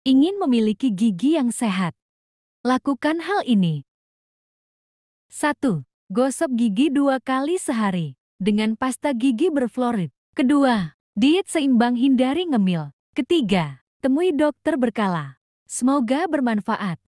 Ingin memiliki gigi yang sehat? Lakukan hal ini. 1. Gosok gigi dua kali sehari dengan pasta gigi berfluorid. Kedua, diet seimbang hindari ngemil. Ketiga, temui dokter berkala. Semoga bermanfaat.